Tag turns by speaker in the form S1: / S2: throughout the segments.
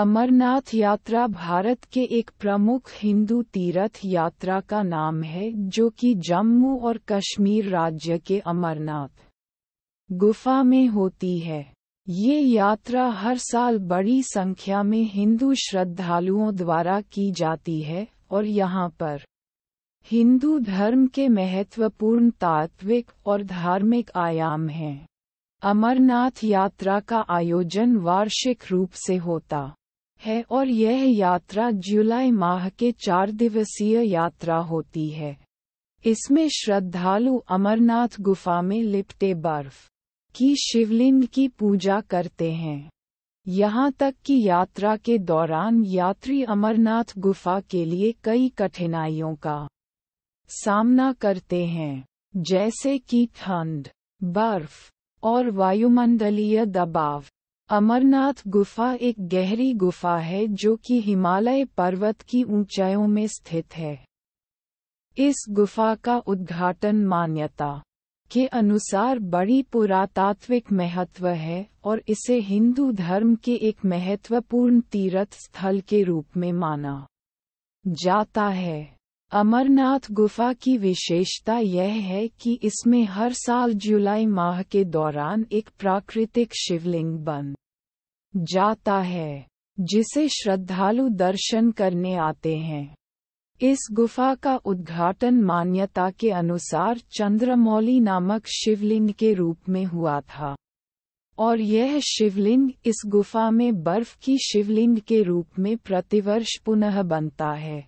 S1: अमरनाथ यात्रा भारत के एक प्रमुख हिंदू तीर्थ यात्रा का नाम है जो कि जम्मू और कश्मीर राज्य के अमरनाथ गुफा में होती है ये यात्रा हर साल बड़ी संख्या में हिंदू श्रद्धालुओं द्वारा की जाती है और यहाँ पर हिंदू धर्म के महत्वपूर्ण तात्विक और धार्मिक आयाम हैं अमरनाथ यात्रा का आयोजन वार्षिक रूप से होता है और यह यात्रा जुलाई माह के चार दिवसीय यात्रा होती है इसमें श्रद्धालु अमरनाथ गुफा में लिपटे बर्फ की शिवलिंग की पूजा करते हैं यहाँ तक कि यात्रा के दौरान यात्री अमरनाथ गुफा के लिए कई कठिनाइयों का सामना करते हैं जैसे कि ठंड बर्फ और वायुमंडलीय दबाव अमरनाथ गुफा एक गहरी गुफा है जो कि हिमालय पर्वत की ऊंचाइयों में स्थित है इस गुफा का उद्घाटन मान्यता के अनुसार बड़ी पुरातात्विक महत्व है और इसे हिंदू धर्म के एक महत्वपूर्ण तीर्थ स्थल के रूप में माना जाता है अमरनाथ गुफा की विशेषता यह है कि इसमें हर साल जुलाई माह के दौरान एक प्राकृतिक शिवलिंग बन जाता है जिसे श्रद्धालु दर्शन करने आते हैं इस गुफा का उद्घाटन मान्यता के अनुसार चंद्रमौली नामक शिवलिंग के रूप में हुआ था और यह शिवलिंग इस गुफा में बर्फ की शिवलिंग के रूप में प्रतिवर्ष पुनः बनता है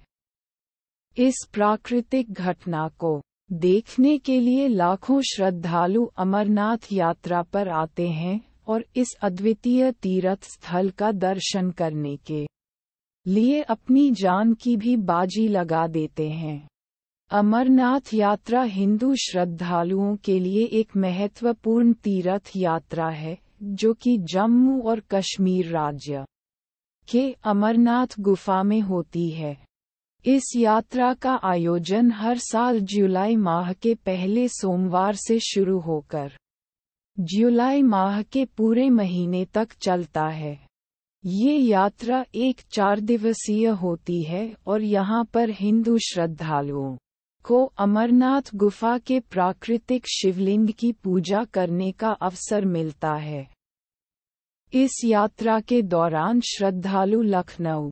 S1: इस प्राकृतिक घटना को देखने के लिए लाखों श्रद्धालु अमरनाथ यात्रा पर आते हैं और इस अद्वितीय तीर्थ स्थल का दर्शन करने के लिए अपनी जान की भी बाजी लगा देते हैं अमरनाथ यात्रा हिंदू श्रद्धालुओं के लिए एक महत्वपूर्ण तीर्थ यात्रा है जो कि जम्मू और कश्मीर राज्य के अमरनाथ गुफा में होती है इस यात्रा का आयोजन हर साल जुलाई माह के पहले सोमवार से शुरू होकर जुलाई माह के पूरे महीने तक चलता है ये यात्रा एक चार दिवसीय होती है और यहाँ पर हिंदू श्रद्धालुओं को अमरनाथ गुफा के प्राकृतिक शिवलिंग की पूजा करने का अवसर मिलता है इस यात्रा के दौरान श्रद्धालु लखनऊ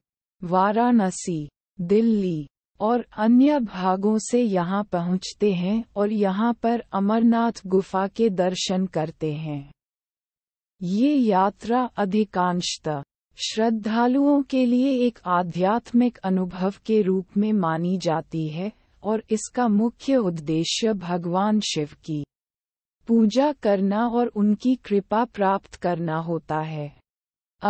S1: वाराणसी दिल्ली और अन्य भागों से यहाँ पहुँचते हैं और यहाँ पर अमरनाथ गुफा के दर्शन करते हैं ये यात्रा अधिकांशतः श्रद्धालुओं के लिए एक आध्यात्मिक अनुभव के रूप में मानी जाती है और इसका मुख्य उद्देश्य भगवान शिव की पूजा करना और उनकी कृपा प्राप्त करना होता है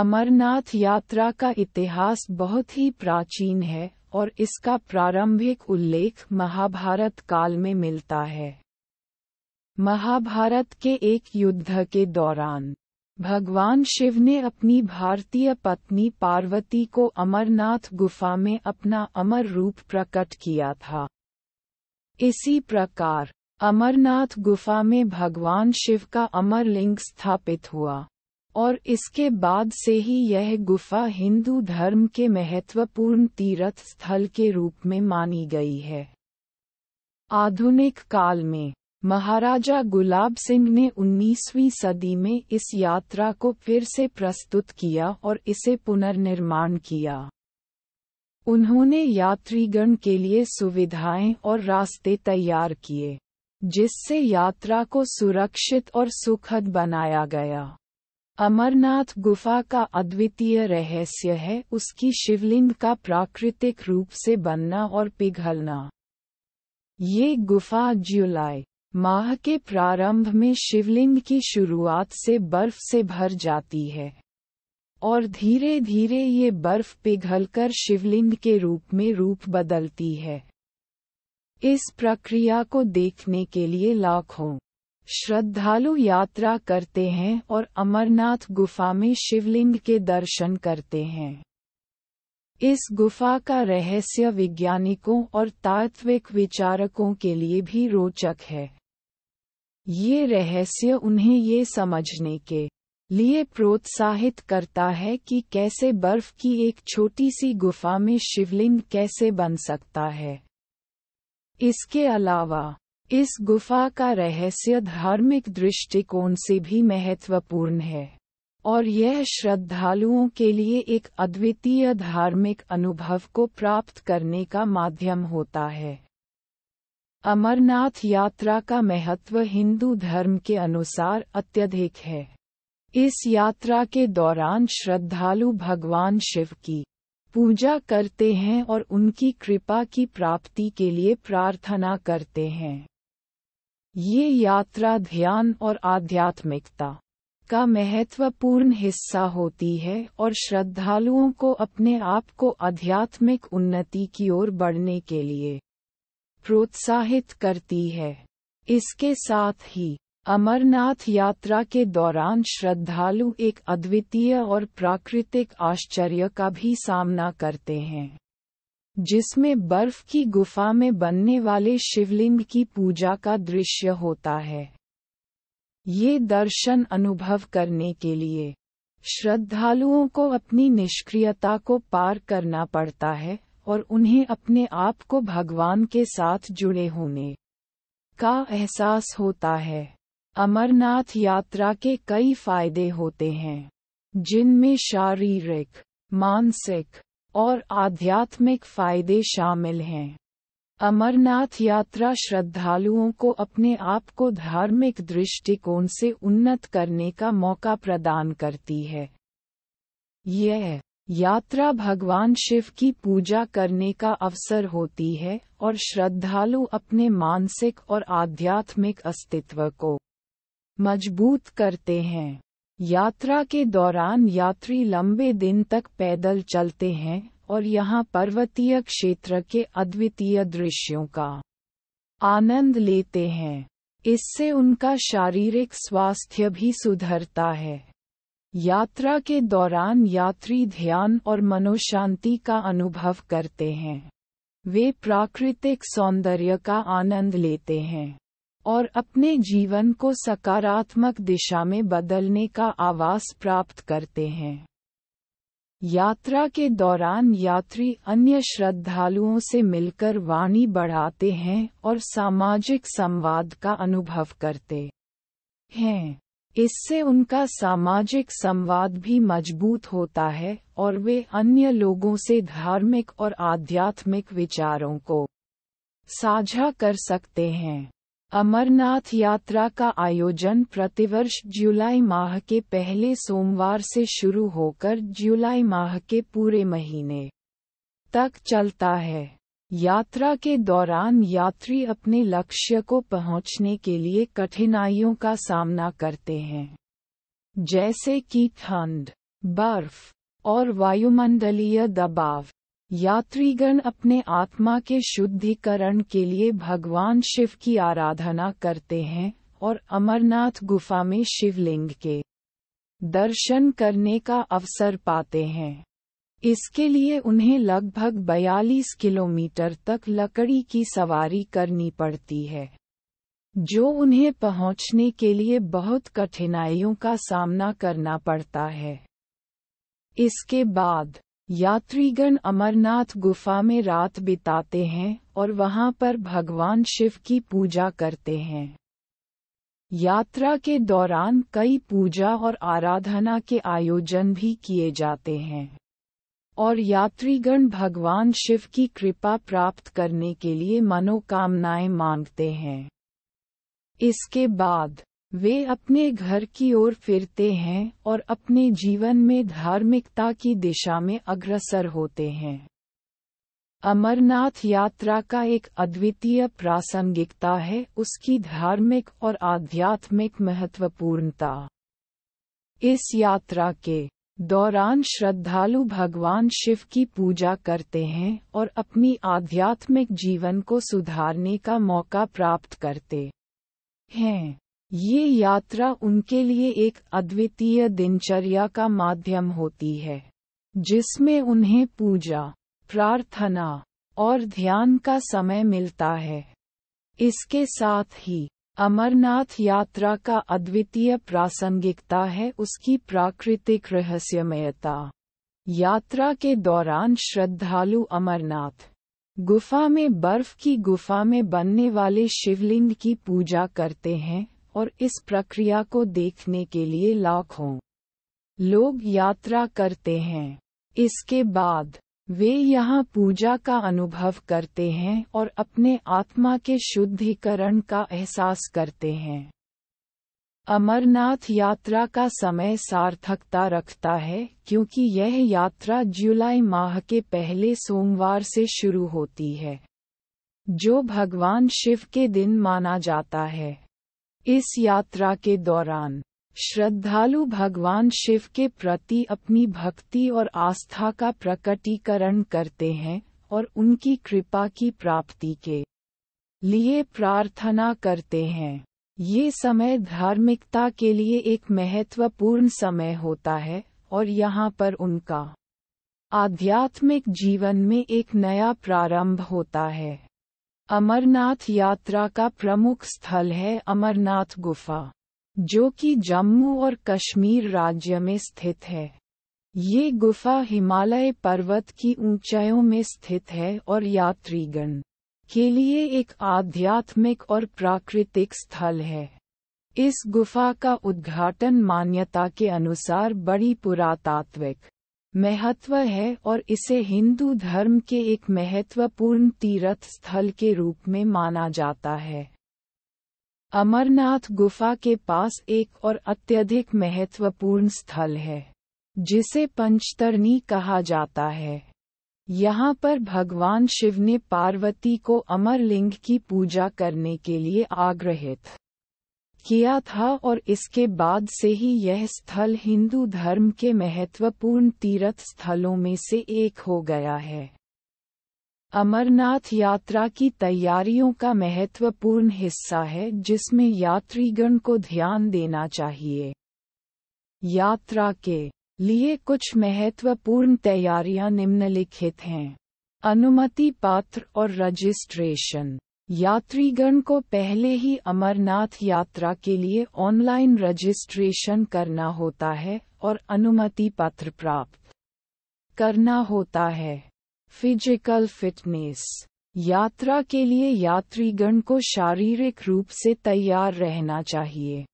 S1: अमरनाथ यात्रा का इतिहास बहुत ही प्राचीन है और इसका प्रारंभिक उल्लेख महाभारत काल में मिलता है महाभारत के एक युद्ध के दौरान भगवान शिव ने अपनी भारतीय पत्नी पार्वती को अमरनाथ गुफा में अपना अमर रूप प्रकट किया था इसी प्रकार अमरनाथ गुफा में भगवान शिव का अमर लिंग स्थापित हुआ और इसके बाद से ही यह गुफा हिंदू धर्म के महत्वपूर्ण तीर्थ स्थल के रूप में मानी गई है आधुनिक काल में महाराजा गुलाब सिंह ने 19वीं सदी में इस यात्रा को फिर से प्रस्तुत किया और इसे पुनर्निर्माण किया उन्होंने यात्रीगण के लिए सुविधाएं और रास्ते तैयार किए जिससे यात्रा को सुरक्षित और सुखद बनाया गया अमरनाथ गुफा का अद्वितीय रहस्य है उसकी शिवलिंग का प्राकृतिक रूप से बनना और पिघलना ये गुफा जुलाई माह के प्रारंभ में शिवलिंग की शुरुआत से बर्फ से भर जाती है और धीरे धीरे ये बर्फ पिघलकर शिवलिंग के रूप में रूप बदलती है इस प्रक्रिया को देखने के लिए लाखों श्रद्धालु यात्रा करते हैं और अमरनाथ गुफा में शिवलिंग के दर्शन करते हैं इस गुफा का रहस्य वैज्ञानिकों और तात्विक विचारकों के लिए भी रोचक है ये रहस्य उन्हें ये समझने के लिए प्रोत्साहित करता है कि कैसे बर्फ की एक छोटी सी गुफा में शिवलिंग कैसे बन सकता है इसके अलावा इस गुफा का रहस्य धार्मिक दृष्टिकोण से भी महत्वपूर्ण है और यह श्रद्धालुओं के लिए एक अद्वितीय धार्मिक अनुभव को प्राप्त करने का माध्यम होता है अमरनाथ यात्रा का महत्व हिंदू धर्म के अनुसार अत्यधिक है इस यात्रा के दौरान श्रद्धालु भगवान शिव की पूजा करते हैं और उनकी कृपा की प्राप्ति के लिए प्रार्थना करते हैं ये यात्रा ध्यान और आध्यात्मिकता का महत्वपूर्ण हिस्सा होती है और श्रद्धालुओं को अपने आप को आध्यात्मिक उन्नति की ओर बढ़ने के लिए प्रोत्साहित करती है इसके साथ ही अमरनाथ यात्रा के दौरान श्रद्धालु एक अद्वितीय और प्राकृतिक आश्चर्य का भी सामना करते हैं जिसमें बर्फ की गुफा में बनने वाले शिवलिंग की पूजा का दृश्य होता है ये दर्शन अनुभव करने के लिए श्रद्धालुओं को अपनी निष्क्रियता को पार करना पड़ता है और उन्हें अपने आप को भगवान के साथ जुड़े होने का एहसास होता है अमरनाथ यात्रा के कई फायदे होते हैं जिनमें शारीरिक मानसिक और आध्यात्मिक फायदे शामिल हैं अमरनाथ यात्रा श्रद्धालुओं को अपने आप को धार्मिक दृष्टिकोण से उन्नत करने का मौका प्रदान करती है यह यात्रा भगवान शिव की पूजा करने का अवसर होती है और श्रद्धालु अपने मानसिक और आध्यात्मिक अस्तित्व को मजबूत करते हैं यात्रा के दौरान यात्री लंबे दिन तक पैदल चलते हैं और यहाँ पर्वतीय क्षेत्र के अद्वितीय दृश्यों का आनंद लेते हैं इससे उनका शारीरिक स्वास्थ्य भी सुधरता है यात्रा के दौरान यात्री ध्यान और मनोशांति का अनुभव करते हैं वे प्राकृतिक सौंदर्य का आनंद लेते हैं और अपने जीवन को सकारात्मक दिशा में बदलने का आवास प्राप्त करते हैं यात्रा के दौरान यात्री अन्य श्रद्धालुओं से मिलकर वाणी बढ़ाते हैं और सामाजिक संवाद का अनुभव करते हैं इससे उनका सामाजिक संवाद भी मजबूत होता है और वे अन्य लोगों से धार्मिक और आध्यात्मिक विचारों को साझा कर सकते हैं अमरनाथ यात्रा का आयोजन प्रतिवर्ष जुलाई माह के पहले सोमवार से शुरू होकर जुलाई माह के पूरे महीने तक चलता है यात्रा के दौरान यात्री अपने लक्ष्य को पहुंचने के लिए कठिनाइयों का सामना करते हैं जैसे कि ठंड बर्फ और वायुमंडलीय दबाव यात्रीगण अपने आत्मा के शुद्धिकरण के लिए भगवान शिव की आराधना करते हैं और अमरनाथ गुफा में शिवलिंग के दर्शन करने का अवसर पाते हैं इसके लिए उन्हें लगभग 42 किलोमीटर तक लकड़ी की सवारी करनी पड़ती है जो उन्हें पहुंचने के लिए बहुत कठिनाइयों का सामना करना पड़ता है इसके बाद यात्रीगण अमरनाथ गुफा में रात बिताते हैं और वहां पर भगवान शिव की पूजा करते हैं यात्रा के दौरान कई पूजा और आराधना के आयोजन भी किए जाते हैं और यात्रीगण भगवान शिव की कृपा प्राप्त करने के लिए मनोकामनाएं मांगते हैं इसके बाद वे अपने घर की ओर फिरते हैं और अपने जीवन में धार्मिकता की दिशा में अग्रसर होते हैं अमरनाथ यात्रा का एक अद्वितीय प्रासंगिकता है उसकी धार्मिक और आध्यात्मिक महत्वपूर्णता इस यात्रा के दौरान श्रद्धालु भगवान शिव की पूजा करते हैं और अपनी आध्यात्मिक जीवन को सुधारने का मौका प्राप्त करते हैं ये यात्रा उनके लिए एक अद्वितीय दिनचर्या का माध्यम होती है जिसमें उन्हें पूजा प्रार्थना और ध्यान का समय मिलता है इसके साथ ही अमरनाथ यात्रा का अद्वितीय प्रासंगिकता है उसकी प्राकृतिक रहस्यमयता यात्रा के दौरान श्रद्धालु अमरनाथ गुफा में बर्फ की गुफा में बनने वाले शिवलिंग की पूजा करते हैं और इस प्रक्रिया को देखने के लिए लाखों लोग यात्रा करते हैं इसके बाद वे यहाँ पूजा का अनुभव करते हैं और अपने आत्मा के शुद्धिकरण का एहसास करते हैं अमरनाथ यात्रा का समय सार्थकता रखता है क्योंकि यह यात्रा जुलाई माह के पहले सोमवार से शुरू होती है जो भगवान शिव के दिन माना जाता है इस यात्रा के दौरान श्रद्धालु भगवान शिव के प्रति अपनी भक्ति और आस्था का प्रकटीकरण करते हैं और उनकी कृपा की प्राप्ति के लिए प्रार्थना करते हैं ये समय धार्मिकता के लिए एक महत्वपूर्ण समय होता है और यहाँ पर उनका आध्यात्मिक जीवन में एक नया प्रारंभ होता है अमरनाथ यात्रा का प्रमुख स्थल है अमरनाथ गुफा जो कि जम्मू और कश्मीर राज्य में स्थित है ये गुफा हिमालय पर्वत की ऊंचाइयों में स्थित है और यात्रीगण के लिए एक आध्यात्मिक और प्राकृतिक स्थल है इस गुफा का उद्घाटन मान्यता के अनुसार बड़ी पुरातात्विक महत्व है और इसे हिंदू धर्म के एक महत्वपूर्ण तीर्थ स्थल के रूप में माना जाता है अमरनाथ गुफा के पास एक और अत्यधिक महत्वपूर्ण स्थल है जिसे पंचतरणी कहा जाता है यहाँ पर भगवान शिव ने पार्वती को अमरलिंग की पूजा करने के लिए आग्रहित किया था और इसके बाद से ही यह स्थल हिंदू धर्म के महत्वपूर्ण तीर्थ स्थलों में से एक हो गया है अमरनाथ यात्रा की तैयारियों का महत्वपूर्ण हिस्सा है जिसमें यात्रीगण को ध्यान देना चाहिए यात्रा के लिए कुछ महत्वपूर्ण तैयारियां निम्नलिखित हैं अनुमति पात्र और रजिस्ट्रेशन यात्रीगण को पहले ही अमरनाथ यात्रा के लिए ऑनलाइन रजिस्ट्रेशन करना होता है और अनुमति पत्र प्राप्त करना होता है फिजिकल फिटनेस यात्रा के लिए यात्रीगण को शारीरिक रूप से तैयार रहना चाहिए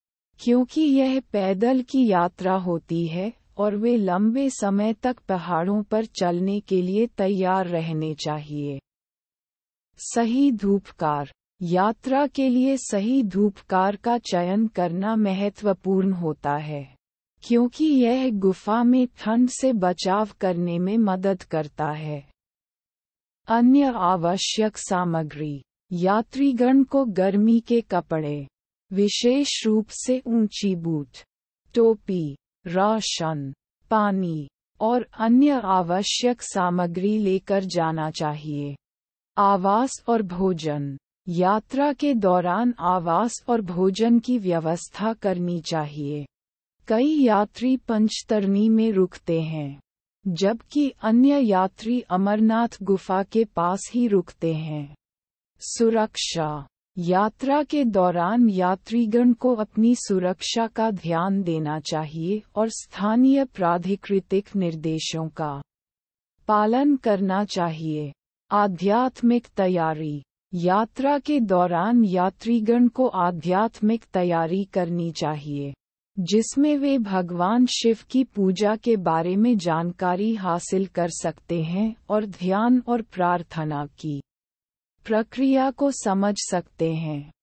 S1: क्योंकि यह पैदल की यात्रा होती है और वे लंबे समय तक पहाड़ों पर चलने के लिए तैयार रहने चाहिए सही धूपकार यात्रा के लिए सही धूपकार का चयन करना महत्वपूर्ण होता है क्योंकि यह गुफा में ठंड से बचाव करने में मदद करता है अन्य आवश्यक सामग्री यात्रीगण को गर्मी के कपड़े विशेष रूप से ऊंची बूट टोपी राशन पानी और अन्य आवश्यक सामग्री लेकर जाना चाहिए आवास और भोजन यात्रा के दौरान आवास और भोजन की व्यवस्था करनी चाहिए कई यात्री पंचतरणी में रुकते हैं जबकि अन्य यात्री अमरनाथ गुफा के पास ही रुकते हैं सुरक्षा यात्रा के दौरान यात्रीगण को अपनी सुरक्षा का ध्यान देना चाहिए और स्थानीय प्राधिकृतिक निर्देशों का पालन करना चाहिए आध्यात्मिक तैयारी यात्रा के दौरान यात्रीगण को आध्यात्मिक तैयारी करनी चाहिए जिसमें वे भगवान शिव की पूजा के बारे में जानकारी हासिल कर सकते हैं और ध्यान और प्रार्थना की प्रक्रिया को समझ सकते हैं